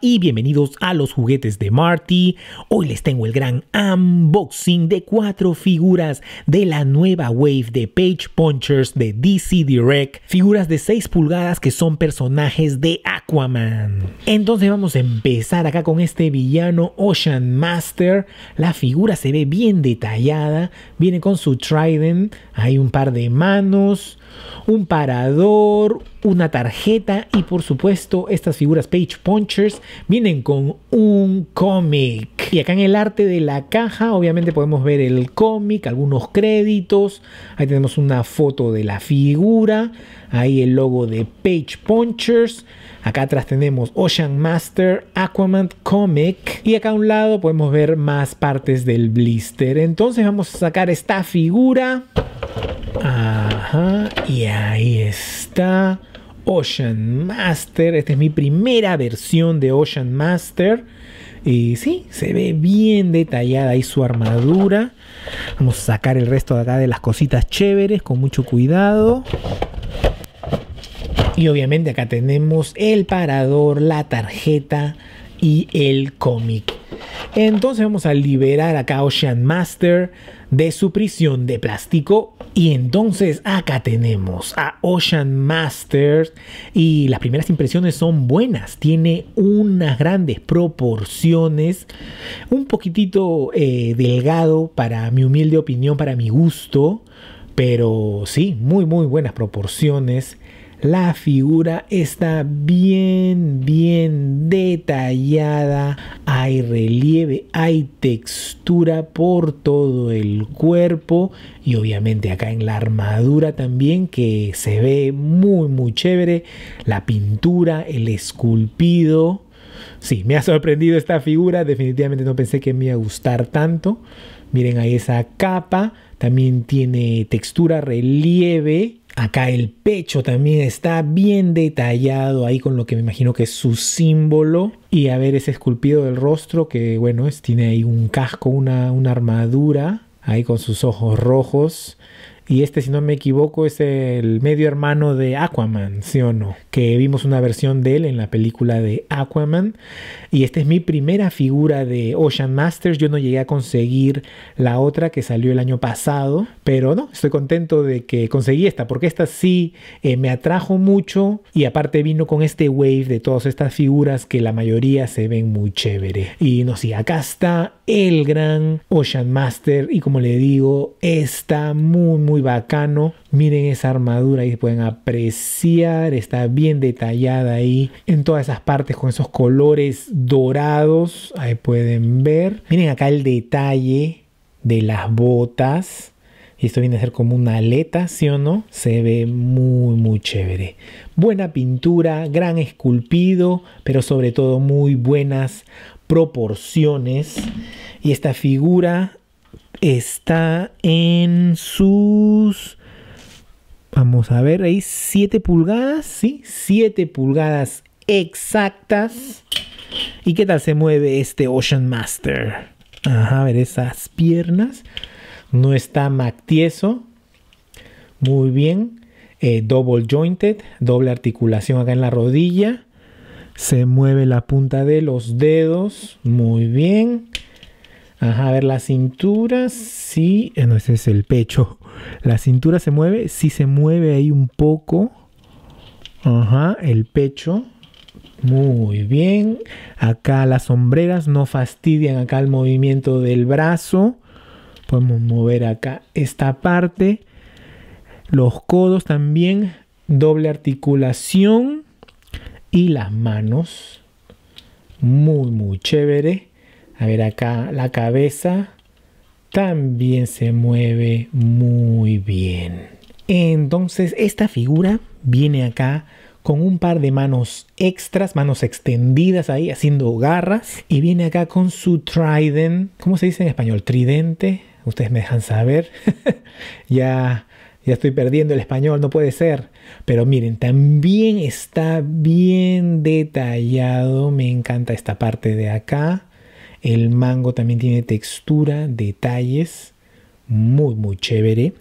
y bienvenidos a los juguetes de Marty. Hoy les tengo el gran unboxing de cuatro figuras de la nueva wave de Page Punchers de DC Direct. Figuras de 6 pulgadas que son personajes de Aquaman. Entonces vamos a empezar acá con este villano Ocean Master. La figura se ve bien detallada. Viene con su trident. Hay un par de manos un parador, una tarjeta y por supuesto estas figuras Page Punchers vienen con un cómic. Y acá en el arte de la caja obviamente podemos ver el cómic, algunos créditos, ahí tenemos una foto de la figura, ahí el logo de Page Punchers, acá atrás tenemos Ocean Master, Aquaman Comic y acá a un lado podemos ver más partes del blister. Entonces vamos a sacar esta figura. Ajá, y ahí está. Ocean Master. Esta es mi primera versión de Ocean Master. Y sí, se ve bien detallada ahí su armadura. Vamos a sacar el resto de acá de las cositas chéveres con mucho cuidado. Y obviamente acá tenemos el parador, la tarjeta y el cómic. Entonces vamos a liberar acá Ocean Master de su prisión de plástico. Y entonces acá tenemos a Ocean Masters y las primeras impresiones son buenas. Tiene unas grandes proporciones, un poquitito eh, delgado para mi humilde opinión, para mi gusto. Pero sí, muy muy buenas proporciones la figura está bien, bien detallada. Hay relieve, hay textura por todo el cuerpo y obviamente acá en la armadura también que se ve muy, muy chévere. La pintura, el esculpido. Sí, me ha sorprendido esta figura. Definitivamente no pensé que me iba a gustar tanto. Miren ahí esa capa. También tiene textura, relieve. Acá el pecho también está bien detallado ahí con lo que me imagino que es su símbolo. Y a ver ese esculpido del rostro que, bueno, es, tiene ahí un casco, una, una armadura, ahí con sus ojos rojos. Y este, si no me equivoco, es el medio hermano de Aquaman, ¿sí o no? Que vimos una versión de él en la película de Aquaman. Y esta es mi primera figura de Ocean Masters. Yo no llegué a conseguir la otra que salió el año pasado, pero no, estoy contento de que conseguí esta, porque esta sí eh, me atrajo mucho y aparte vino con este wave de todas estas figuras que la mayoría se ven muy chévere. Y no sé, sí, acá está el gran Ocean Master y como le digo, está muy, muy bacano. Miren esa armadura y pueden apreciar, está bien detallada ahí en todas esas partes con esos colores dorados. Ahí pueden ver. Miren acá el detalle de las botas. Y esto viene a ser como una aleta, ¿sí o no? Se ve muy, muy chévere. Buena pintura, gran esculpido, pero sobre todo muy buenas proporciones. Y esta figura está en sus... Vamos a ver, ahí 7 pulgadas, ¿sí? 7 pulgadas exactas. ¿Y qué tal se mueve este Ocean Master? Ajá, a ver esas piernas. No está mactieso. Muy bien. Eh, double jointed, doble articulación acá en la rodilla. Se mueve la punta de los dedos. Muy bien. Ajá, a ver, la cintura sí, eh, no, ese es el pecho. La cintura se mueve, sí se mueve ahí un poco. Ajá, el pecho. Muy bien. Acá las sombreras no fastidian acá el movimiento del brazo. Podemos mover acá esta parte. Los codos también, doble articulación y las manos. Muy, muy chévere. A ver acá, la cabeza también se mueve muy bien. Entonces esta figura viene acá con un par de manos extras, manos extendidas ahí haciendo garras y viene acá con su trident, ¿cómo se dice en español? Tridente, ustedes me dejan saber. ya ya estoy perdiendo el español, no puede ser. Pero miren, también está bien detallado. Me encanta esta parte de acá. El mango también tiene textura, detalles, muy muy chévere.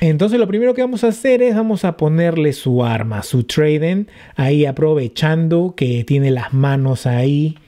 Entonces lo primero que vamos a hacer es vamos a ponerle su arma, su trading ahí aprovechando que tiene las manos ahí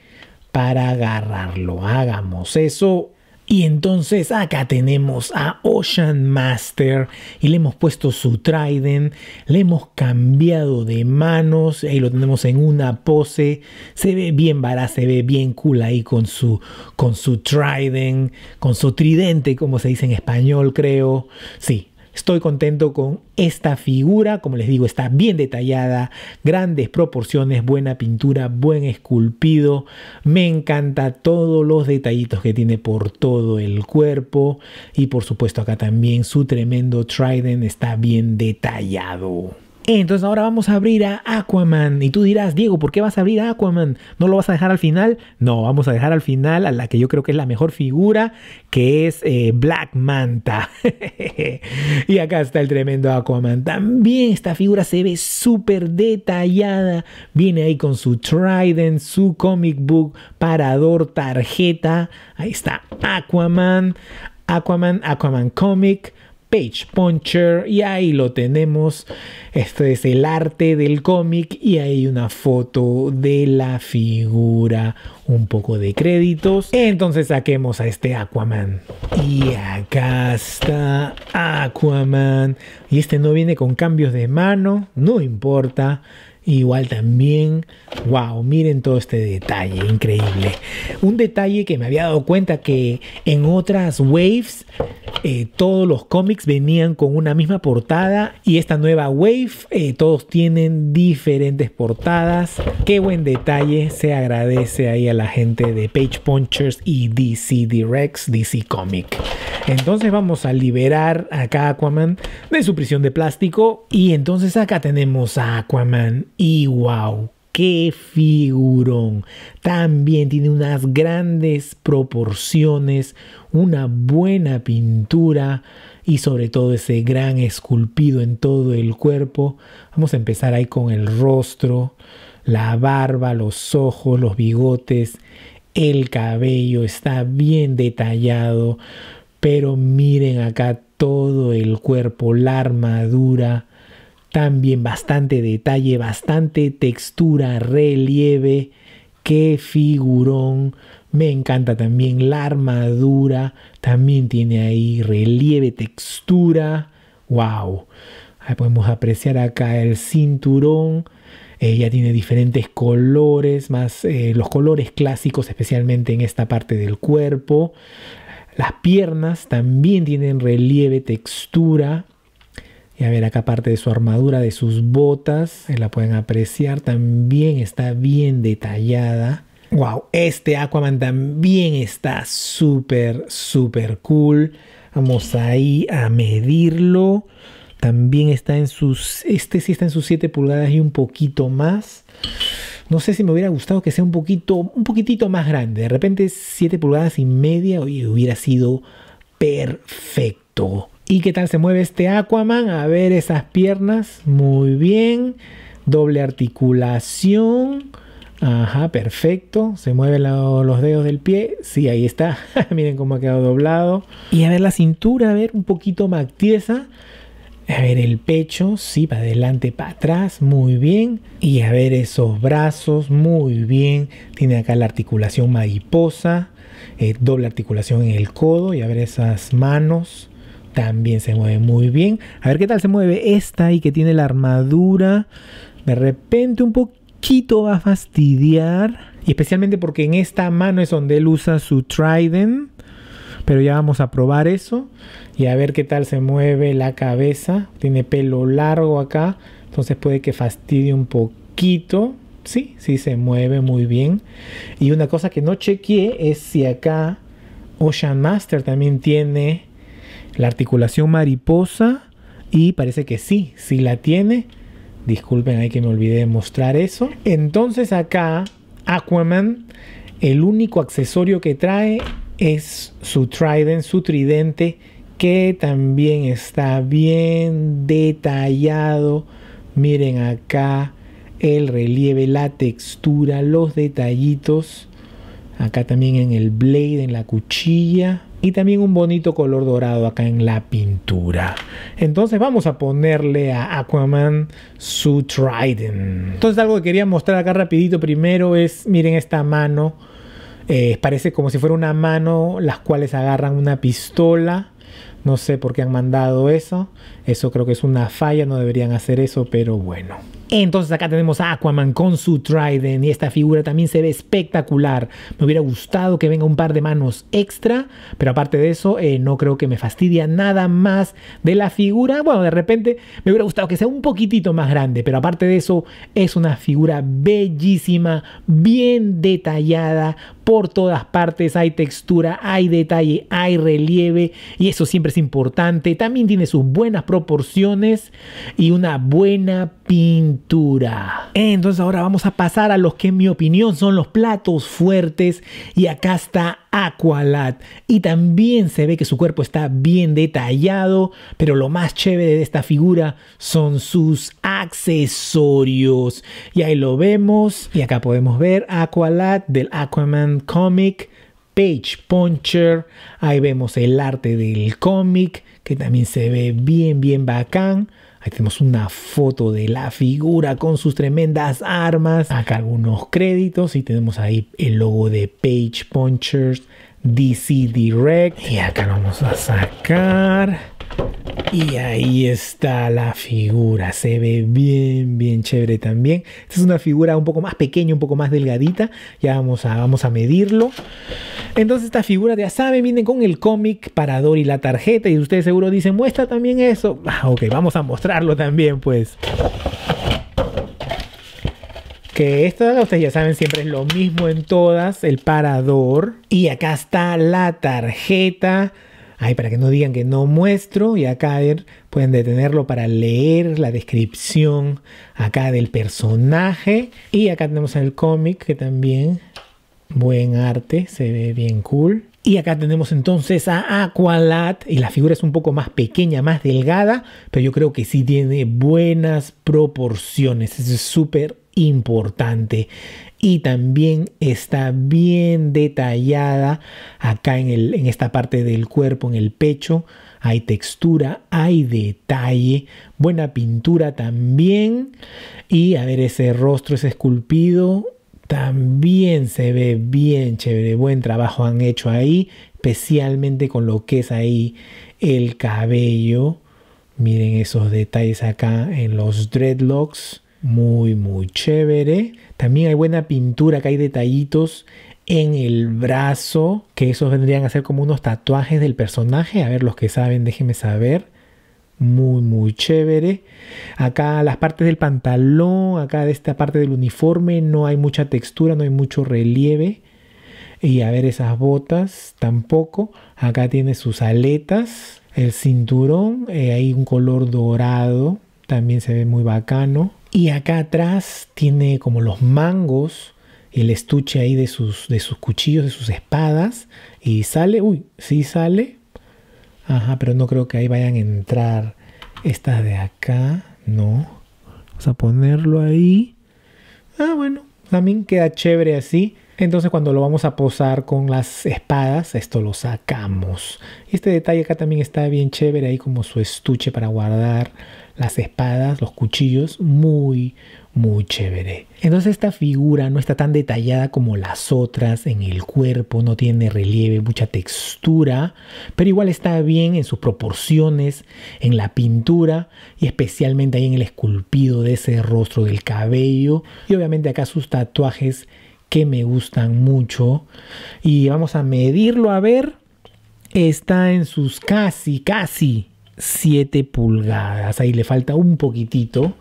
para agarrarlo. Hagamos eso y entonces acá tenemos a Ocean Master y le hemos puesto su trident, le hemos cambiado de manos, ahí lo tenemos en una pose, se ve bien bará, se ve bien cool ahí con su, con su trident, con su tridente, como se dice en español creo. Sí, Estoy contento con esta figura, como les digo, está bien detallada, grandes proporciones, buena pintura, buen esculpido. Me encanta todos los detallitos que tiene por todo el cuerpo y por supuesto acá también su tremendo trident está bien detallado. Entonces ahora vamos a abrir a Aquaman. Y tú dirás, Diego, ¿por qué vas a abrir a Aquaman? ¿No lo vas a dejar al final? No, vamos a dejar al final a la que yo creo que es la mejor figura, que es eh, Black Manta. y acá está el tremendo Aquaman. También esta figura se ve súper detallada. Viene ahí con su Trident, su comic book, parador, tarjeta. Ahí está Aquaman. Aquaman, Aquaman Comic, Page Puncher y ahí lo tenemos. Esto es el arte del cómic y hay una foto de la figura, un poco de créditos. Entonces saquemos a este Aquaman. Y acá está Aquaman. Y este no viene con cambios de mano, no importa igual también. ¡Wow! Miren todo este detalle, increíble. Un detalle que me había dado cuenta que en otras waves eh, todos los cómics venían con una misma portada y esta nueva wave eh, todos tienen diferentes portadas. ¡Qué buen detalle! Se agradece ahí a la gente de Page Punchers y DC Directs, DC Comic. Entonces vamos a liberar acá a Aquaman de su prisión de plástico y entonces acá tenemos a Aquaman y wow, qué figurón. También tiene unas grandes proporciones, una buena pintura y sobre todo ese gran esculpido en todo el cuerpo. Vamos a empezar ahí con el rostro, la barba, los ojos, los bigotes, el cabello está bien detallado, pero miren acá todo el cuerpo, la armadura, también bastante detalle, bastante textura, relieve. Qué figurón. Me encanta también la armadura. También tiene ahí relieve, textura. ¡Wow! Ahí podemos apreciar acá el cinturón. Ella eh, tiene diferentes colores, más eh, los colores clásicos, especialmente en esta parte del cuerpo. Las piernas también tienen relieve, textura. Y a ver acá parte de su armadura, de sus botas, la pueden apreciar, también está bien detallada. Wow, este Aquaman también está súper, súper cool. Vamos ahí a medirlo. También está en sus, este sí está en sus 7 pulgadas y un poquito más. No sé si me hubiera gustado que sea un poquito, un poquitito más grande. De repente 7 pulgadas y media, hubiera sido perfecto. ¿Y qué tal se mueve este Aquaman? A ver esas piernas. Muy bien. Doble articulación. Ajá, perfecto. Se mueven los dedos del pie. Sí, ahí está. Miren cómo ha quedado doblado. Y a ver la cintura, a ver, un poquito más tiesa. A ver el pecho, sí, para adelante, para atrás, muy bien. Y a ver esos brazos, muy bien. Tiene acá la articulación mariposa, eh, doble articulación en el codo. Y a ver esas manos, también se mueve muy bien. A ver qué tal se mueve esta y que tiene la armadura. De repente un poquito va a fastidiar. Y especialmente porque en esta mano es donde él usa su trident. Pero ya vamos a probar eso. Y a ver qué tal se mueve la cabeza. Tiene pelo largo acá. Entonces puede que fastidie un poquito. Sí, sí se mueve muy bien. Y una cosa que no chequeé es si acá Ocean Master también tiene la articulación mariposa y parece que sí, sí la tiene. Disculpen ahí que me olvidé de mostrar eso. Entonces acá Aquaman, el único accesorio que trae es su trident, su tridente, que también está bien detallado. Miren acá el relieve, la textura, los detallitos. Acá también en el blade, en la cuchilla. Y también un bonito color dorado acá en la pintura. Entonces vamos a ponerle a Aquaman su trident. Entonces algo que quería mostrar acá rapidito primero es, miren esta mano. Eh, parece como si fuera una mano las cuales agarran una pistola. No sé por qué han mandado eso. Eso creo que es una falla, no deberían hacer eso, pero bueno. Entonces acá tenemos a Aquaman con su Trident y esta figura también se ve espectacular. Me hubiera gustado que venga un par de manos extra, pero aparte de eso eh, no creo que me fastidia nada más de la figura. Bueno, de repente me hubiera gustado que sea un poquitito más grande, pero aparte de eso es una figura bellísima, bien detallada, por todas partes hay textura, hay detalle, hay relieve y eso siempre es importante. También tiene sus buenas proporciones y una buena pintura entonces ahora vamos a pasar a los que en mi opinión son los platos fuertes y acá está Aqualad y también se ve que su cuerpo está bien detallado, pero lo más chévere de esta figura son sus accesorios. Y ahí lo vemos y acá podemos ver Aqualad del Aquaman Comic. Page Puncher, ahí vemos el arte del cómic que también se ve bien, bien bacán. Ahí tenemos una foto de la figura con sus tremendas armas. Acá algunos créditos y tenemos ahí el logo de Page Punchers, DC Direct. Y acá lo vamos a sacar. Y ahí está la figura, se ve bien, bien chévere también. Esta es una figura un poco más pequeña, un poco más delgadita, ya vamos a, vamos a medirlo. Entonces esta figura, ya saben, viene con el cómic parador y la tarjeta y ustedes seguro dicen, muestra también eso. Ah, ok, vamos a mostrarlo también pues. Que esta, ustedes ya saben, siempre es lo mismo en todas, el parador. Y acá está la tarjeta Ahí para que no digan que no muestro y acá pueden detenerlo para leer la descripción acá del personaje. Y acá tenemos el cómic que también buen arte, se ve bien cool. Y acá tenemos entonces a Aqualad y la figura es un poco más pequeña, más delgada, pero yo creo que sí tiene buenas proporciones. Es súper importante y también está bien detallada acá en, esta parte del cuerpo, en el pecho. Hay textura, hay detalle, buena pintura también. Y a ver, ese rostro es esculpido. También se ve bien chévere, buen trabajo han hecho ahí, especialmente con lo que es ahí el cabello. Miren esos detalles acá en los dreadlocks muy, muy chévere. También hay buena pintura, acá hay detallitos en el brazo, que esos vendrían a ser como unos tatuajes del personaje. A ver, los que saben, déjenme saber. Muy, muy chévere. Acá las partes del pantalón, acá de esta parte del uniforme, no hay mucha textura, no hay mucho relieve. Y a ver, esas botas tampoco. Acá tiene sus aletas. El cinturón, eh, hay un color dorado, también se ve muy bacano. Y acá atrás tiene como los mangos, y el estuche ahí de sus, de sus cuchillos, de sus espadas. Y sale, uy, sí sale. Ajá, pero no creo que ahí vayan a entrar estas de acá. No. Vamos a ponerlo ahí. Ah, bueno, también queda chévere así. Entonces cuando lo vamos a posar con las espadas, esto lo sacamos. Este detalle acá también está bien chévere, ahí como su estuche para guardar las espadas, los cuchillos, muy, muy chévere. Entonces esta figura no está tan detallada como las otras en el cuerpo, no tiene relieve, mucha textura, pero igual está bien en sus proporciones, en la pintura y especialmente ahí en el esculpido de ese rostro, del cabello y obviamente acá sus tatuajes que me gustan mucho. Y vamos a medirlo a ver. Está en sus casi, casi 7 pulgadas. Ahí le falta un poquitito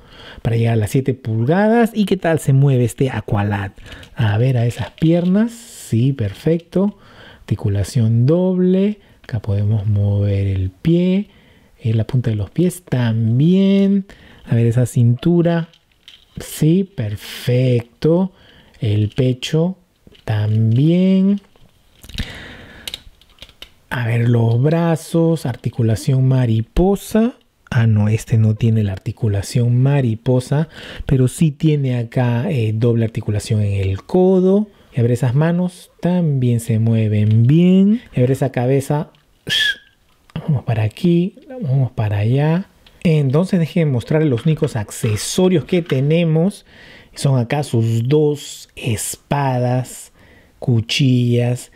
para llegar a las 7 pulgadas. ¿Y qué tal se mueve este Aqualad? A ver, a esas piernas. Sí, perfecto. Articulación doble. Acá podemos mover el pie, eh, la punta de los pies también. A ver, esa cintura. Sí, perfecto. El pecho también. A ver, los brazos, articulación mariposa. Ah, no, este no tiene la articulación mariposa, pero sí tiene acá eh, doble articulación en el codo. Y a ver, esas manos también se mueven bien. Y a ver, esa cabeza. Vamos para aquí, vamos para allá. Entonces dejen mostrar los únicos accesorios que tenemos. Son acá sus dos espadas, cuchillas.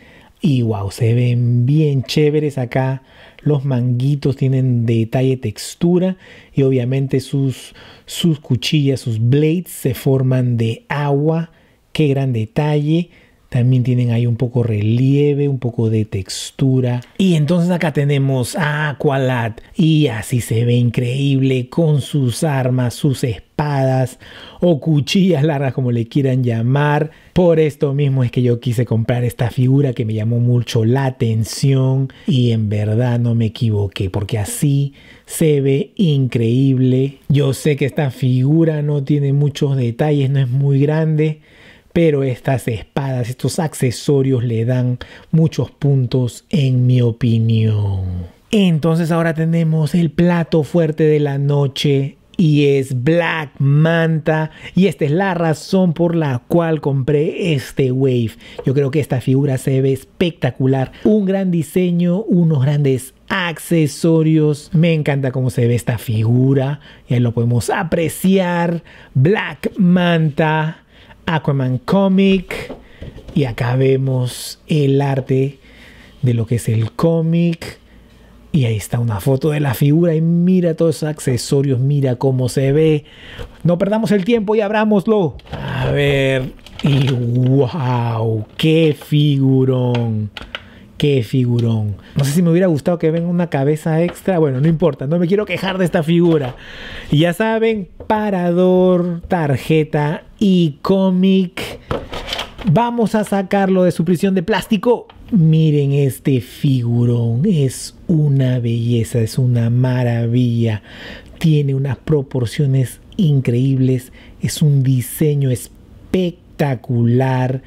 Y wow, se ven bien chéveres acá. Los manguitos tienen detalle, textura y obviamente sus, sus cuchillas, sus blades se forman de agua. Qué gran detalle. También tienen ahí un poco relieve, un poco de textura. Y entonces acá tenemos a Aqualad. Y así se ve increíble con sus armas, sus espadas o cuchillas largas como le quieran llamar. Por esto mismo es que yo quise comprar esta figura que me llamó mucho la atención. Y en verdad no me equivoqué porque así se ve increíble. Yo sé que esta figura no tiene muchos detalles, no es muy grande pero estas espadas, estos accesorios le dan muchos puntos en mi opinión. Entonces ahora tenemos el plato fuerte de la noche y es Black Manta y esta es la razón por la cual compré este Wave. Yo creo que esta figura se ve espectacular, un gran diseño, unos grandes accesorios. Me encanta cómo se ve esta figura. ahí lo podemos apreciar. Black Manta Aquaman Comic. Y acá vemos el arte de lo que es el cómic. Y ahí está una foto de la figura y mira todos esos accesorios, mira cómo se ve. No perdamos el tiempo y abrámoslo. A ver. Y wow, qué figurón. Qué figurón. No sé si me hubiera gustado que venga una cabeza extra. Bueno, no importa, no me quiero quejar de esta figura. Y ya saben, parador, tarjeta y cómic. Vamos a sacarlo de su prisión de plástico. Miren este figurón, es una belleza, es una maravilla. Tiene unas proporciones increíbles, es un diseño espectacular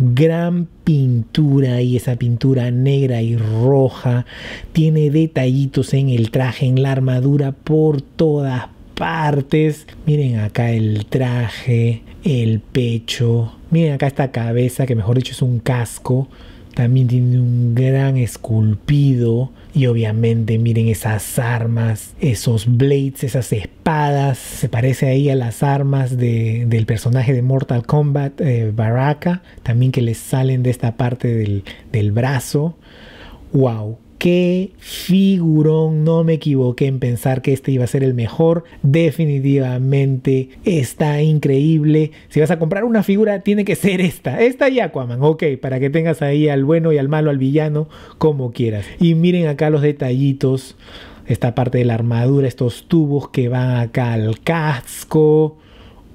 gran pintura y esa pintura negra y roja tiene detallitos en el traje, en la armadura por todas partes. Miren acá el traje, el pecho. Miren acá esta cabeza que mejor dicho es un casco. También tiene un gran esculpido. Y obviamente miren esas armas, esos blades, esas espadas. Se parece ahí a las armas del personaje de Mortal Kombat, eh, Baraka, también que les salen de esta parte del, del brazo. ¡Wow! qué figurón, no me equivoqué en pensar que este iba a ser el mejor, definitivamente está increíble, si vas a comprar una figura tiene que ser esta, esta y Aquaman, ok, para que tengas ahí al bueno y al malo, al villano, como quieras. Y miren acá los detallitos, esta parte de la armadura, estos tubos que van acá al casco,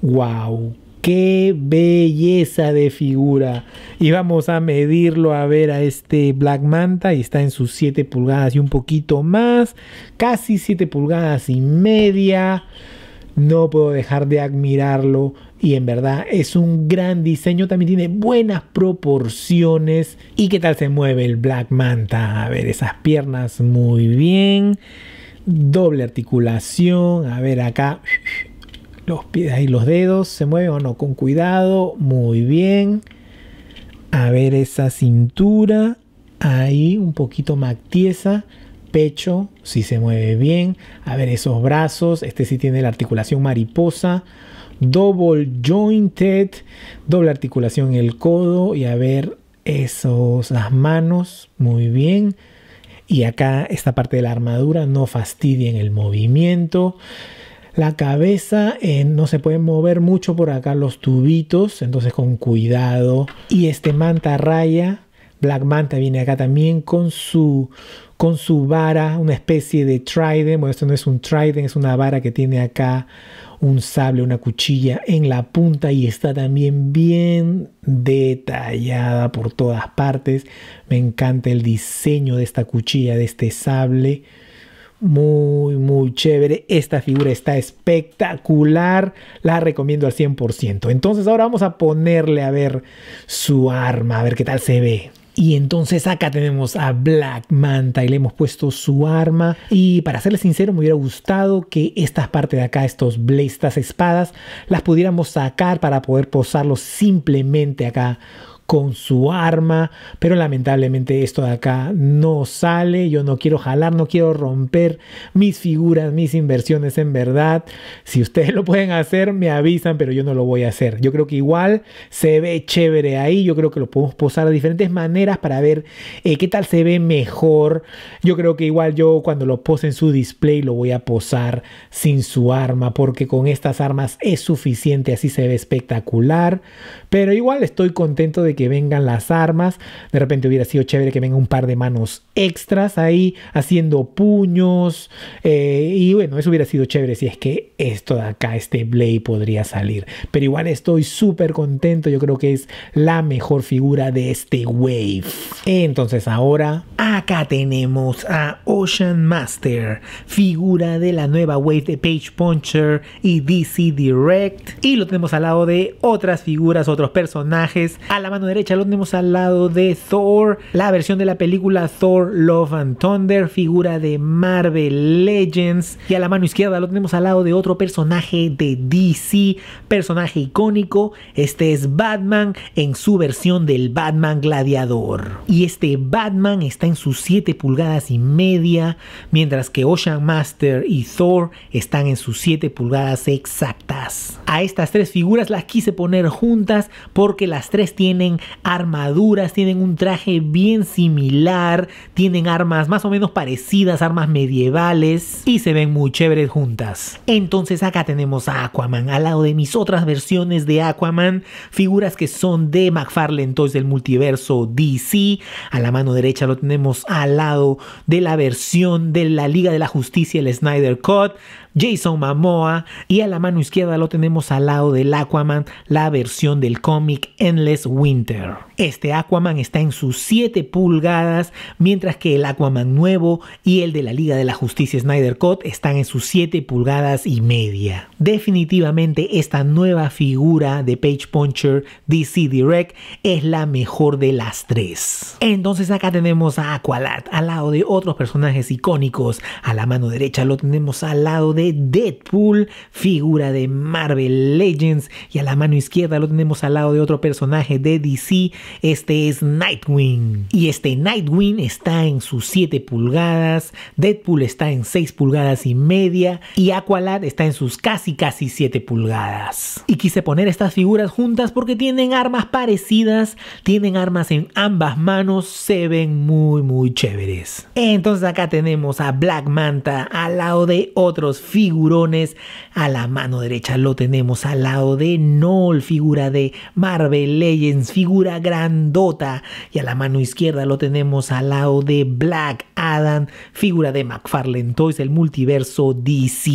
wow Qué belleza de figura. Y vamos a medirlo a ver a este Black Manta. Y está en sus 7 pulgadas y un poquito más. Casi 7 pulgadas y media. No puedo dejar de admirarlo. Y en verdad es un gran diseño. También tiene buenas proporciones. ¿Y qué tal se mueve el Black Manta? A ver, esas piernas muy bien. Doble articulación. A ver acá. Los pies y los dedos se mueven o no, con cuidado, muy bien. A ver esa cintura, ahí un poquito más tiesa pecho, si se mueve bien. A ver esos brazos, este sí tiene la articulación mariposa. Double jointed, doble articulación en el codo y a ver esos, las manos, muy bien. Y acá esta parte de la armadura no fastidien el movimiento. La cabeza eh, no se puede mover mucho por acá los tubitos, entonces con cuidado. Y este manta raya, Black Manta viene acá también con su con su vara, una especie de trident, bueno, esto no es un trident, es una vara que tiene acá un sable, una cuchilla en la punta y está también bien detallada por todas partes. Me encanta el diseño de esta cuchilla, de este sable muy, muy chévere. Esta figura está espectacular. La recomiendo al 100%. Entonces ahora vamos a ponerle a ver su arma, a ver qué tal se ve. Y entonces acá tenemos a Black Manta y le hemos puesto su arma. Y para serle sincero, me hubiera gustado que estas parte de acá, estos blades, estas espadas, las pudiéramos sacar para poder posarlo simplemente acá con su arma, pero lamentablemente esto de acá no sale, yo no quiero jalar, no quiero romper mis figuras, mis inversiones en verdad. Si ustedes lo pueden hacer, me avisan, pero yo no lo voy a hacer. Yo creo que igual se ve chévere ahí, yo creo que lo podemos posar de diferentes maneras para ver eh, qué tal se ve mejor. Yo creo que igual yo cuando lo pose en su display lo voy a posar sin su arma, porque con estas armas es suficiente, así se ve espectacular. Pero igual estoy contento de que vengan las armas, de repente hubiera sido chévere que vengan un par de manos extras ahí haciendo puños eh, y bueno, eso hubiera sido chévere si es que esto de acá, este Blade podría salir. Pero igual estoy súper contento, yo creo que es la mejor figura de este Wave. Entonces ahora acá tenemos a Ocean Master, figura de la nueva Wave de Page Puncher y DC Direct y lo tenemos al lado de otras figuras, otros personajes a la mano derecha lo tenemos al lado de Thor, la versión de la película Thor Love and Thunder, figura de Marvel Legends. Y a la mano izquierda lo tenemos al lado de otro personaje de DC, personaje icónico. Este es Batman en su versión del Batman Gladiador. Y este Batman está en sus 7 pulgadas y media, mientras que Ocean Master y Thor están en sus 7 pulgadas exactas. A estas tres figuras las quise poner juntas porque las tres tienen armaduras, tienen un traje bien similar, tienen armas más o menos parecidas, armas medievales y se ven muy chéveres juntas. Entonces acá tenemos a Aquaman, al lado de mis otras versiones de Aquaman, figuras que son de McFarlane Toys del multiverso DC, a la mano derecha lo tenemos al lado de la versión de la Liga de la Justicia, el Snyder Cut, Jason Momoa y a la mano izquierda lo tenemos al lado del Aquaman, la versión del cómic Endless Winter. Este Aquaman está en sus 7 pulgadas, mientras que el Aquaman nuevo y el de la Liga de la Justicia Snyder Cut están en sus 7 pulgadas y media. Definitivamente esta nueva figura de Page Puncher DC Direct es la mejor de las tres. Entonces acá tenemos a Aqualad al lado de otros personajes icónicos. A la mano derecha lo tenemos al lado de Deadpool, figura de Marvel Legends, y a la mano izquierda lo tenemos al lado de otro personaje de DC este es Nightwing. Y este Nightwing está en sus 7 pulgadas, Deadpool está en 6 pulgadas y media y Aqualad está en sus casi casi 7 pulgadas. Y quise poner estas figuras juntas porque tienen armas parecidas, tienen armas en ambas manos, se ven muy muy chéveres. Entonces acá tenemos a Black Manta al lado de otros figurones, a la mano derecha lo tenemos al lado de Nol, figura de Marvel Legends, figura grande y a la mano izquierda lo tenemos al lado de Black Adam, figura de McFarlane Toys, el multiverso DC.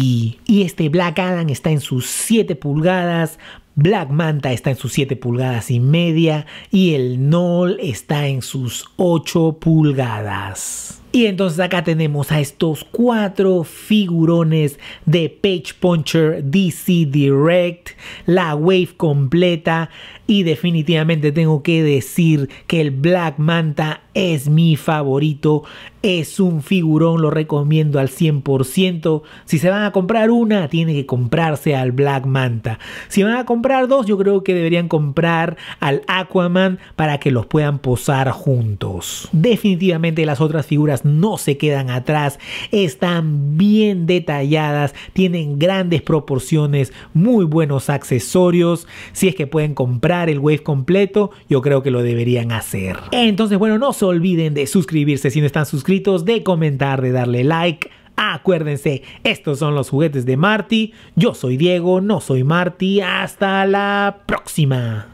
Y este Black Adam está en sus 7 pulgadas, Black Manta está en sus 7 pulgadas y media y el Noll está en sus 8 pulgadas. Y entonces acá tenemos a estos cuatro figurones de Page Puncher, DC Direct, la wave completa y definitivamente tengo que decir que el Black Manta es mi favorito, es un figurón, lo recomiendo al 100%. Si se van a comprar una, tiene que comprarse al Black Manta. Si van a comprar dos, yo creo que deberían comprar al Aquaman para que los puedan posar juntos. Definitivamente las otras figuras no se quedan atrás, están bien detalladas, tienen grandes proporciones, muy buenos accesorios. Si es que pueden comprar el Wave completo, yo creo que lo deberían hacer. Entonces, bueno, no se olviden de suscribirse si no están suscritos, de comentar, de darle like. Acuérdense, estos son los juguetes de Marty. Yo soy Diego, no soy Marty. Hasta la próxima.